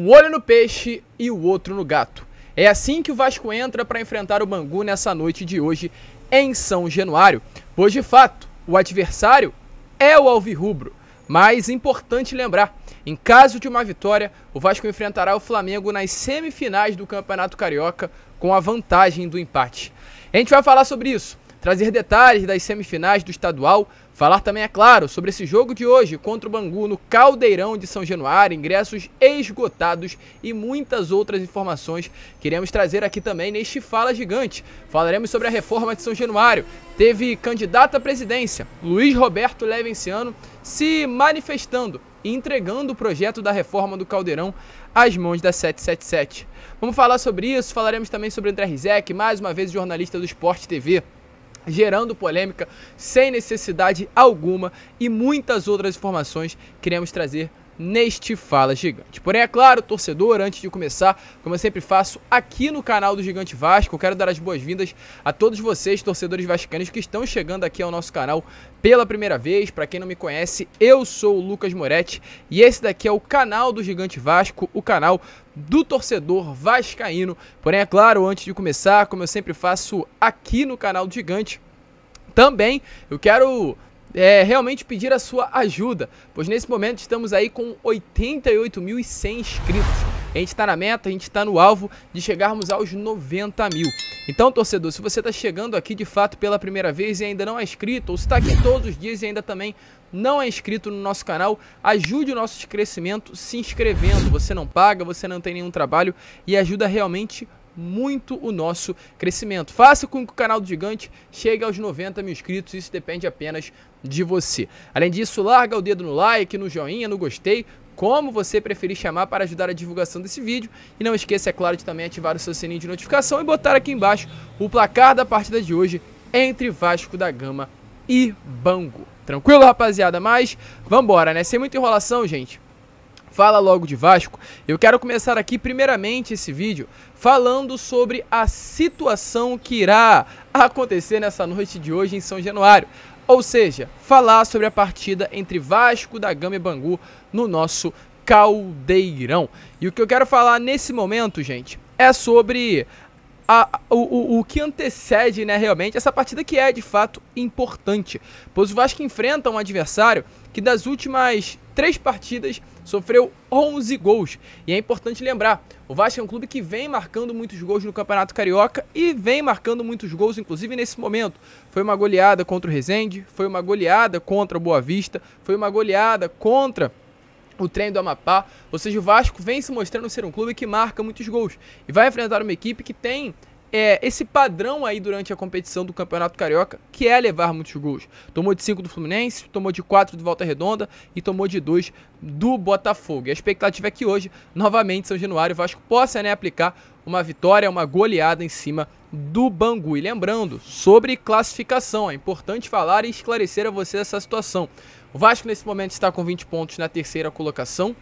Um olho no peixe e o outro no gato. É assim que o Vasco entra para enfrentar o Bangu nessa noite de hoje em São Januário. Pois de fato, o adversário é o Alvirrubro. Mas importante lembrar, em caso de uma vitória, o Vasco enfrentará o Flamengo nas semifinais do Campeonato Carioca com a vantagem do empate. A gente vai falar sobre isso, trazer detalhes das semifinais do estadual, Falar também, é claro, sobre esse jogo de hoje contra o Bangu no Caldeirão de São Januário, ingressos esgotados e muitas outras informações queremos trazer aqui também neste Fala Gigante. Falaremos sobre a reforma de São Januário. Teve candidato à presidência, Luiz Roberto Levenciano, se manifestando e entregando o projeto da reforma do Caldeirão às mãos da 777. Vamos falar sobre isso, falaremos também sobre André Rizek, mais uma vez jornalista do Esporte TV gerando polêmica sem necessidade alguma e muitas outras informações queremos trazer neste Fala Gigante. Porém, é claro, torcedor, antes de começar, como eu sempre faço aqui no canal do Gigante Vasco, eu quero dar as boas-vindas a todos vocês, torcedores vascaínos, que estão chegando aqui ao nosso canal pela primeira vez. Para quem não me conhece, eu sou o Lucas Moretti e esse daqui é o canal do Gigante Vasco, o canal do torcedor vascaíno. Porém, é claro, antes de começar, como eu sempre faço aqui no canal do Gigante, também eu quero é, realmente pedir a sua ajuda, pois nesse momento estamos aí com 88.100 inscritos. A gente está na meta, a gente está no alvo de chegarmos aos 90 mil. Então, torcedor, se você está chegando aqui de fato pela primeira vez e ainda não é inscrito, ou está aqui todos os dias e ainda também não é inscrito no nosso canal, ajude o nosso crescimento se inscrevendo. Você não paga, você não tem nenhum trabalho e ajuda realmente muito o nosso crescimento. Faça com que o canal do Gigante chegue aos 90 mil inscritos, isso depende apenas de você. Além disso, larga o dedo no like, no joinha, no gostei, como você preferir chamar para ajudar a divulgação desse vídeo. E não esqueça, é claro, de também ativar o seu sininho de notificação e botar aqui embaixo o placar da partida de hoje entre Vasco da Gama e Bangu. Tranquilo, rapaziada? Mas vambora, né? Sem muita enrolação, gente. Fala logo de Vasco. Eu quero começar aqui, primeiramente, esse vídeo falando sobre a situação que irá acontecer nessa noite de hoje em São Januário. Ou seja, falar sobre a partida entre Vasco da Gama e Bangu no nosso caldeirão. E o que eu quero falar nesse momento, gente, é sobre a, o, o, o, que antecede, né, realmente, essa partida que é de fato importante. Pois o Vasco enfrenta um adversário que das últimas três partidas sofreu 11 gols. E é importante lembrar, o Vasco é um clube que vem marcando muitos gols no Campeonato Carioca e vem marcando muitos gols, inclusive nesse momento. Foi uma goleada contra o Rezende, foi uma goleada contra o Boa Vista, foi uma goleada contra o trem do Amapá. Ou seja, o Vasco vem se mostrando ser um clube que marca muitos gols e vai enfrentar uma equipe que tem é, esse padrão aí durante a competição do Campeonato Carioca, que é levar muitos gols. Tomou de 5 do Fluminense, tomou de 4 do Volta Redonda e tomou de 2 do Botafogo. E a expectativa é que hoje, novamente, São Januário e Vasco possa né, aplicar uma vitória, uma goleada em cima do Bangu. E lembrando, sobre classificação, é importante falar e esclarecer a você essa situação. O Vasco nesse momento está com 20 pontos na terceira colocação,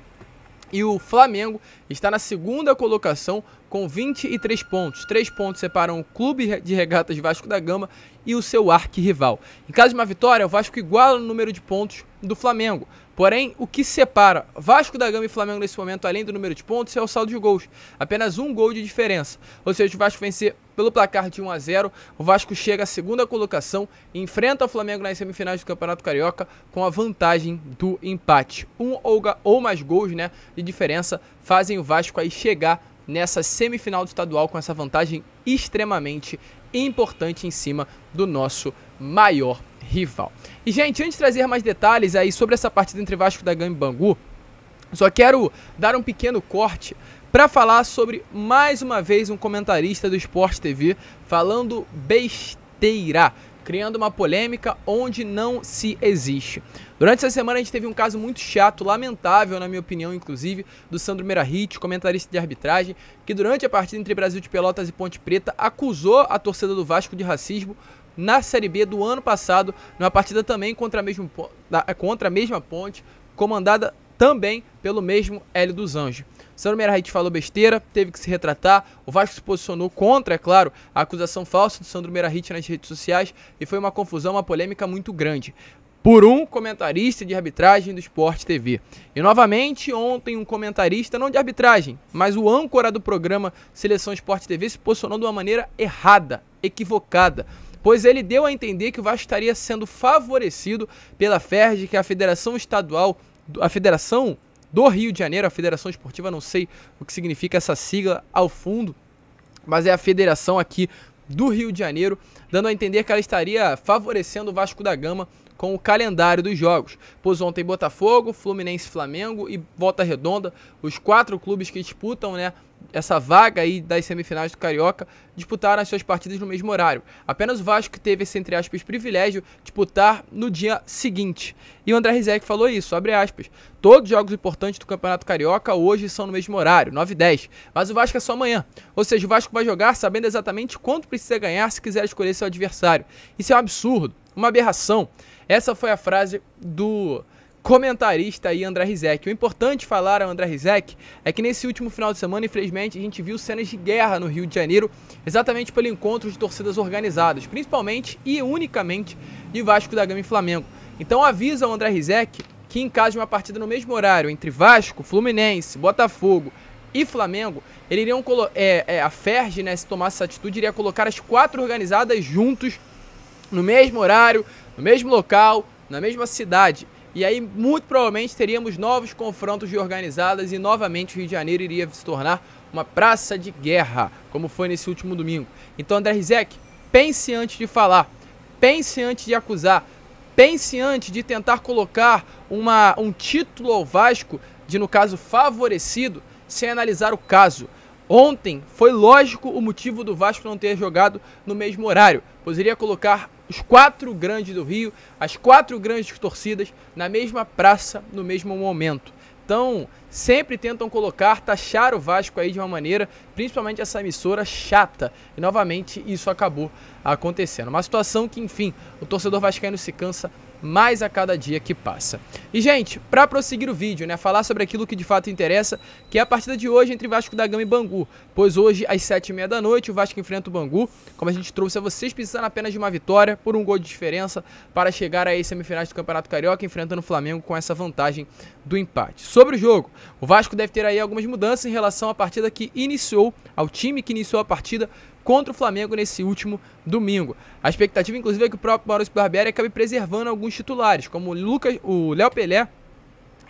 e o Flamengo está na segunda colocação com 23 pontos. Três pontos separam o Clube de Regatas Vasco da Gama e o seu arquirrival. Em caso de uma vitória, o Vasco iguala o número de pontos do Flamengo. Porém, o que separa Vasco da Gama e Flamengo nesse momento, além do número de pontos, é o saldo de gols. Apenas um gol de diferença. Ou seja, o Vasco vencer pelo placar de 1 a 0, o Vasco chega à segunda colocação enfrenta o Flamengo nas semifinais do Campeonato Carioca com a vantagem do empate. Um ou, ou mais gols né, de diferença fazem o Vasco aí chegar nessa semifinal do estadual com essa vantagem extremamente importante em cima do nosso maior rival. E, gente, antes de trazer mais detalhes aí sobre essa partida entre Vasco da Gama e Bangu, só quero dar um pequeno corte para falar sobre mais uma vez um comentarista do Sport TV falando besteira, criando uma polêmica onde não se existe. Durante essa semana a gente teve um caso muito chato, lamentável na minha opinião, inclusive, do Sandro Merahit, comentarista de arbitragem, que durante a partida entre Brasil de Pelotas e Ponte Preta acusou a torcida do Vasco de racismo na Série B do ano passado, numa partida também contra a, mesmo, é, contra a mesma ponte, comandada também pelo mesmo Hélio dos Anjos. Sandro Meirahit falou besteira, teve que se retratar. O Vasco se posicionou contra, é claro, a acusação falsa do Sandro Merahit nas redes sociais e foi uma confusão, uma polêmica muito grande. Por um comentarista de arbitragem do Sport TV. E novamente, ontem, um comentarista, não de arbitragem, mas o âncora do programa Seleção Sport TV se posicionou de uma maneira errada, equivocada pois ele deu a entender que o Vasco estaria sendo favorecido pela FERJ, que é a Federação Estadual, a Federação do Rio de Janeiro, a Federação Esportiva, não sei o que significa essa sigla ao fundo, mas é a federação aqui do Rio de Janeiro, dando a entender que ela estaria favorecendo o Vasco da Gama com o calendário dos jogos. Pois ontem Botafogo, Fluminense, Flamengo e Volta Redonda, os quatro clubes que disputam, né, essa vaga aí das semifinais do Carioca disputaram as suas partidas no mesmo horário. Apenas o Vasco teve esse, entre aspas, privilégio de disputar no dia seguinte. E o André Rizek falou isso, abre aspas. Todos os jogos importantes do Campeonato Carioca hoje são no mesmo horário, 9 e 10. Mas o Vasco é só amanhã. Ou seja, o Vasco vai jogar sabendo exatamente quanto precisa ganhar se quiser escolher seu adversário. Isso é um absurdo, uma aberração. Essa foi a frase do comentarista aí, André Rizek. O importante falar ao André Rizek é que nesse último final de semana, infelizmente, a gente viu cenas de guerra no Rio de Janeiro, exatamente pelo encontro de torcidas organizadas, principalmente e unicamente de Vasco da Gama e Flamengo. Então avisa o André Rizek que em caso de uma partida no mesmo horário entre Vasco, Fluminense, Botafogo e Flamengo, Ele iriam é, é, a Ferg, né, se tomasse essa atitude, iria colocar as quatro organizadas juntos no mesmo horário, no mesmo local, na mesma cidade. E aí, muito provavelmente, teríamos novos confrontos de organizadas e novamente o Rio de Janeiro iria se tornar uma praça de guerra, como foi nesse último domingo. Então, André Rizek, pense antes de falar, pense antes de acusar, pense antes de tentar colocar uma, um título ao Vasco de, no caso, favorecido, sem analisar o caso. Ontem foi lógico o motivo do Vasco não ter jogado no mesmo horário. Poderia colocar os quatro grandes do Rio, as quatro grandes torcidas na mesma praça, no mesmo momento. Então, sempre tentam colocar, taxar o Vasco aí de uma maneira, principalmente essa emissora chata. E novamente isso acabou acontecendo. Uma situação que, enfim, o torcedor vascaíno se cansa mais a cada dia que passa. E, gente, para prosseguir o vídeo, né, falar sobre aquilo que de fato interessa, que é a partida de hoje entre Vasco da Gama e Bangu, pois hoje, às 7h30 da noite, o Vasco enfrenta o Bangu, como a gente trouxe a vocês, precisando apenas de uma vitória por um gol de diferença para chegar às semifinais do Campeonato Carioca, enfrentando o Flamengo com essa vantagem do empate. Sobre o jogo, o Vasco deve ter aí algumas mudanças em relação à partida que iniciou, ao time que iniciou a partida contra o Flamengo nesse último domingo. A expectativa, inclusive, é que o próprio Maurício Barbieri acabe preservando alguns titulares, como o Lucas, o Léo Pelé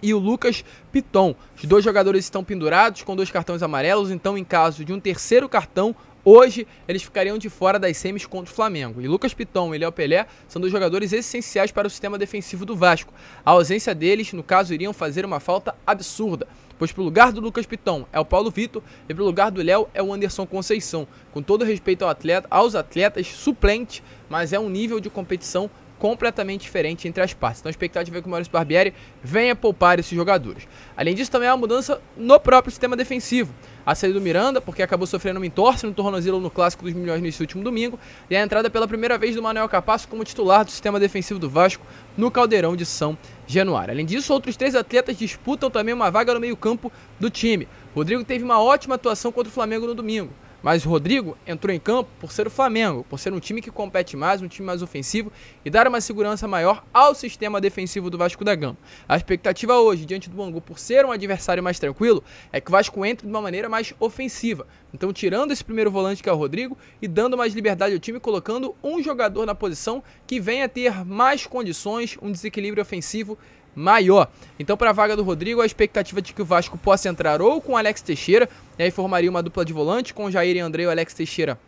e o Lucas Piton. Os dois jogadores estão pendurados com dois cartões amarelos, então em caso de um terceiro cartão, Hoje eles ficariam de fora das semis contra o Flamengo. E Lucas Piton e Léo Pelé são dois jogadores essenciais para o sistema defensivo do Vasco. A ausência deles, no caso, iriam fazer uma falta absurda pois pro lugar do Lucas Pitão é o Paulo Vitor e pro lugar do Léo é o Anderson Conceição. Com todo respeito ao atleta, aos atletas, suplente, mas é um nível de competição completamente diferente entre as partes. Então a expectativa é que o Maurício Barbieri venha poupar esses jogadores. Além disso, também há uma mudança no próprio sistema defensivo. A saída do Miranda, porque acabou sofrendo uma entorse no tornozelo no Clássico dos Milhões nesse último domingo, e a entrada pela primeira vez do Manuel Capasso como titular do sistema defensivo do Vasco no Caldeirão de São Januário. Além disso, outros três atletas disputam também uma vaga no meio-campo do time. Rodrigo teve uma ótima atuação contra o Flamengo no domingo. Mas o Rodrigo entrou em campo por ser o Flamengo, por ser um time que compete mais, um time mais ofensivo e dar uma segurança maior ao sistema defensivo do Vasco da Gama. A expectativa hoje, diante do Bangu, por ser um adversário mais tranquilo, é que o Vasco entre de uma maneira mais ofensiva. Então, tirando esse primeiro volante que é o Rodrigo e dando mais liberdade ao time, colocando um jogador na posição que venha a ter mais condições, um desequilíbrio ofensivo maior. Então, para a vaga do Rodrigo, a expectativa é de que o Vasco possa entrar ou com Alex Teixeira, e aí formaria uma dupla de volante com Jair e André e Alex Teixeira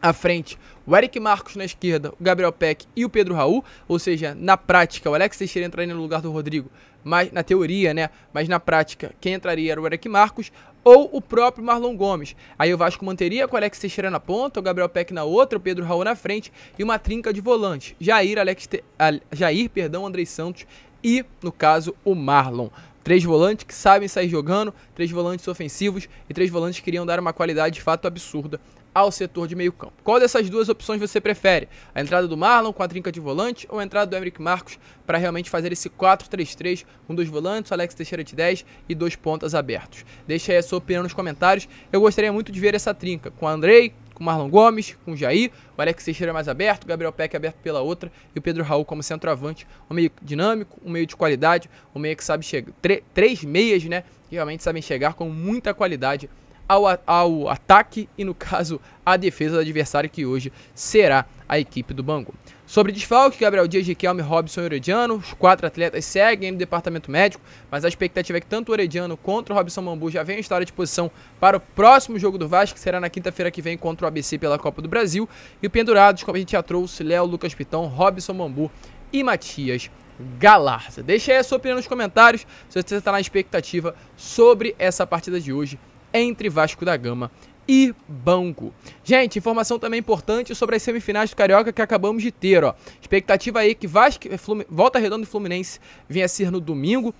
à frente, o Eric Marcos na esquerda, o Gabriel Peck e o Pedro Raul, ou seja, na prática, o Alex Teixeira entraria no lugar do Rodrigo, mas na teoria, né? Mas na prática, quem entraria era o Eric Marcos ou o próprio Marlon Gomes. Aí o Vasco manteria com o Alex Teixeira na ponta, o Gabriel Peck na outra, o Pedro Raul na frente e uma trinca de volante. Jair, Alex Te... Jair, perdão, Andrei Santos e, no caso, o Marlon. Três volantes que sabem sair jogando, três volantes ofensivos e três volantes que iriam dar uma qualidade de fato absurda ao setor de meio campo. Qual dessas duas opções você prefere? A entrada do Marlon com a trinca de volante ou a entrada do Emerick Marcos para realmente fazer esse 4-3-3 com dois volantes, Alex Teixeira de 10 e dois pontas abertos? Deixa aí a sua opinião nos comentários. Eu gostaria muito de ver essa trinca com Andrei, com Marlon Gomes, com o Jair, o Alex Teixeira mais aberto, o Gabriel Peck aberto pela outra e o Pedro Raul como centroavante, um meio dinâmico, um meio de qualidade, um meio que sabe chegar, três meias, né, que realmente sabem chegar com muita qualidade ao, ao ataque e, no caso, à defesa do adversário, que hoje será a equipe do Bangu. Sobre desfalque, Gabriel Dias, Riquelme, Robson e Orediano, os quatro atletas seguem no departamento médico, mas a expectativa é que tanto o Orediano quanto o Robson Mambu já venham estar à disposição para o próximo jogo do Vasco, que será na quinta-feira que vem contra o ABC pela Copa do Brasil. E pendurados, como a gente já trouxe, Léo, Lucas Pitão, Robson Mambu e Matias Galarza. Deixe aí a sua opinião nos comentários se você está na expectativa sobre essa partida de hoje entre Vasco da Gama e Banco. Gente, informação também importante sobre as semifinais do Carioca que acabamos de ter, ó. Expectativa aí que Vasco, eh, Flumin... Volta Redonda e Fluminense venha a ser no domingo,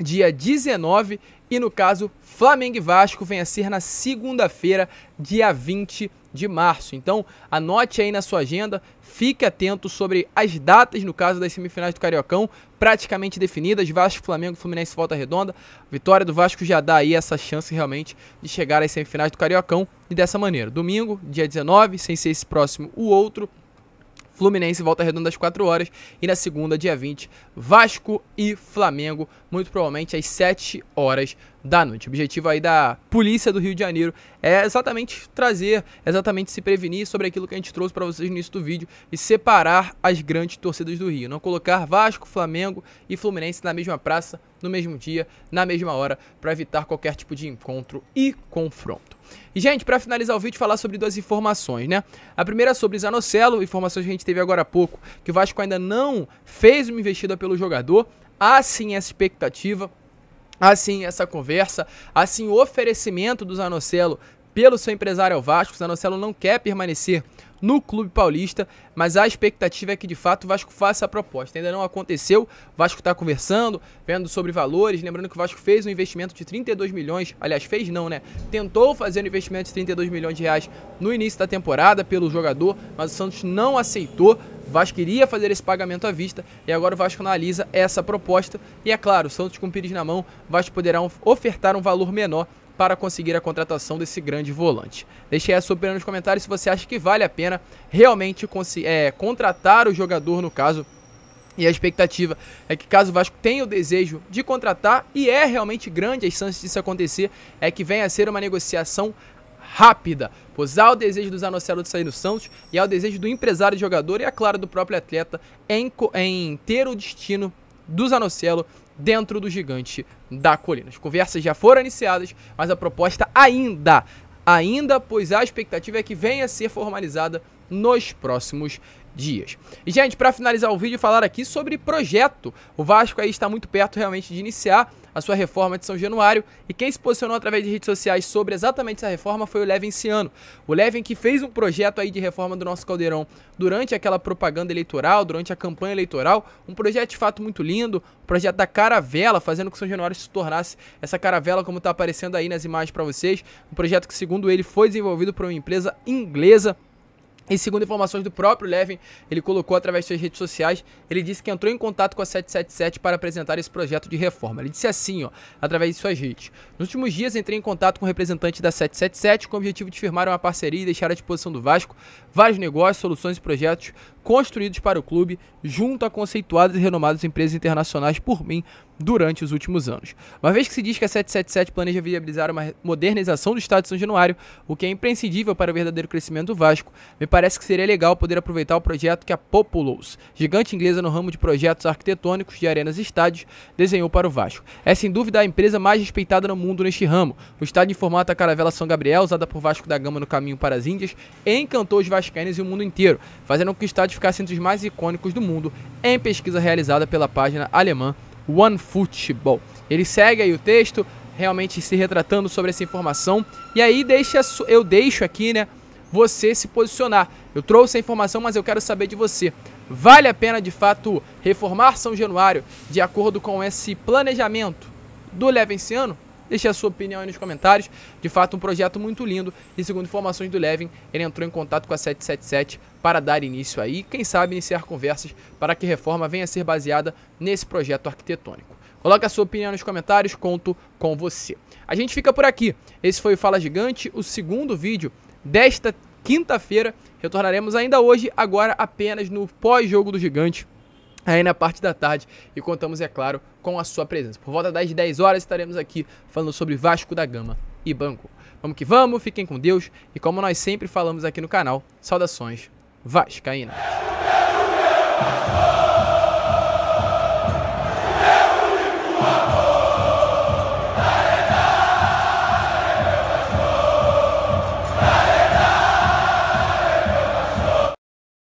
dia 19, e no caso Flamengo e Vasco venha a ser na segunda-feira, dia 20 de março. Então, anote aí na sua agenda, fique atento sobre as datas, no caso das semifinais do Cariocão, praticamente definidas, Vasco, Flamengo, Fluminense, Volta Redonda. Vitória do Vasco já dá aí essa chance realmente de chegar às semifinais do Cariocão e dessa maneira. Domingo, dia 19, sem ser esse próximo, o outro, Fluminense volta redonda às 4 horas. E na segunda, dia 20, Vasco e Flamengo, muito provavelmente às 7 horas da noite. O objetivo aí da polícia do Rio de Janeiro é exatamente trazer, exatamente se prevenir sobre aquilo que a gente trouxe para vocês no início do vídeo e separar as grandes torcidas do Rio. Não colocar Vasco, Flamengo e Fluminense na mesma praça no mesmo dia, na mesma hora, para evitar qualquer tipo de encontro e confronto. E, gente, para finalizar o vídeo, falar sobre duas informações, né? A primeira é sobre Zanocelo, informações que a gente teve agora há pouco, que o Vasco ainda não fez uma investida pelo jogador. Há sim essa expectativa, assim essa conversa, assim o oferecimento do Zanocelo pelo seu empresário ao Vasco. Zanocelo não quer permanecer no Clube Paulista, mas a expectativa é que de fato o Vasco faça a proposta. Ainda não aconteceu, o Vasco está conversando, vendo sobre valores, lembrando que o Vasco fez um investimento de 32 milhões, aliás, fez não, né? Tentou fazer um investimento de 32 milhões de reais no início da temporada pelo jogador, mas o Santos não aceitou. O Vasco queria fazer esse pagamento à vista e agora o Vasco analisa essa proposta. E é claro, o Santos com o Pires na mão, o Vasco poderá ofertar um valor menor para conseguir a contratação desse grande volante. Deixe aí a sua opinião nos comentários se você acha que vale a pena realmente é, contratar o jogador, no caso. E a expectativa é que caso o Vasco tenha o desejo de contratar, e é realmente grande as chances disso acontecer, é que venha a ser uma negociação rápida, pois há o desejo dos anunciados de sair do Santos e há o desejo do empresário jogador e, é claro, do próprio atleta em, em ter o destino do Zanocelo dentro do gigante da colina. As conversas já foram iniciadas, mas a proposta ainda, ainda, pois a expectativa é que venha a ser formalizada nos próximos dias. E, gente, para finalizar o vídeo, falar aqui sobre projeto. O Vasco aí está muito perto realmente de iniciar a sua reforma de São Januário e quem se posicionou através de redes sociais sobre exatamente essa reforma foi o Levin Ciano. O Levin que fez um projeto aí de reforma do nosso caldeirão durante aquela propaganda eleitoral, durante a campanha eleitoral, um projeto de fato muito lindo, um projeto da caravela, fazendo com que São Januário se tornasse essa caravela como está aparecendo aí nas imagens para vocês, um projeto que segundo ele foi desenvolvido por uma empresa inglesa e segundo informações do próprio Levin, ele colocou através de suas redes sociais, ele disse que entrou em contato com a 777 para apresentar esse projeto de reforma. Ele disse assim, ó, através de suas redes. Nos últimos dias entrei em contato com o representantes da 777 com o objetivo de firmar uma parceria e deixar à disposição do Vasco vários negócios, soluções e projetos construídos para o clube, junto a conceituadas e renomadas empresas internacionais por mim durante os últimos anos. Uma vez que se diz que a 777 planeja viabilizar uma modernização do estado de São Januário, o que é imprescindível para o verdadeiro crescimento do Vasco, me parece que seria legal poder aproveitar o projeto que a Populous, gigante inglesa no ramo de projetos arquitetônicos de arenas e estádios, desenhou para o Vasco. É sem dúvida a empresa mais respeitada no mundo neste ramo. O estádio em formato da Caravela São Gabriel, usada por Vasco da Gama no caminho para as Índias, encantou os vascaínos e o mundo inteiro, fazendo com que o estádio ficasse entre os mais icônicos do mundo, em pesquisa realizada pela página alemã OneFootball. Ele segue aí o texto, realmente se retratando sobre essa informação. E aí deixa, eu deixo aqui, né, você se posicionar. Eu trouxe a informação, mas eu quero saber de você. Vale a pena de fato reformar São Januário de acordo com esse planejamento do Levenciano? Deixe a sua opinião aí nos comentários. De fato, um projeto muito lindo. E segundo informações do Levin, ele entrou em contato com a 777 para dar início aí, quem sabe iniciar conversas para que a reforma venha a ser baseada nesse projeto arquitetônico. Coloque a sua opinião nos comentários, conto com você. A gente fica por aqui. Esse foi o Fala Gigante, o segundo vídeo desta quinta-feira. Retornaremos ainda hoje, agora apenas no pós-jogo do Gigante aí na parte da tarde e contamos, é claro, com a sua presença. Por volta das 10 horas estaremos aqui falando sobre Vasco da Gama e Banco. Vamos que vamos, fiquem com Deus e como nós sempre falamos aqui no canal, saudações Vascaína.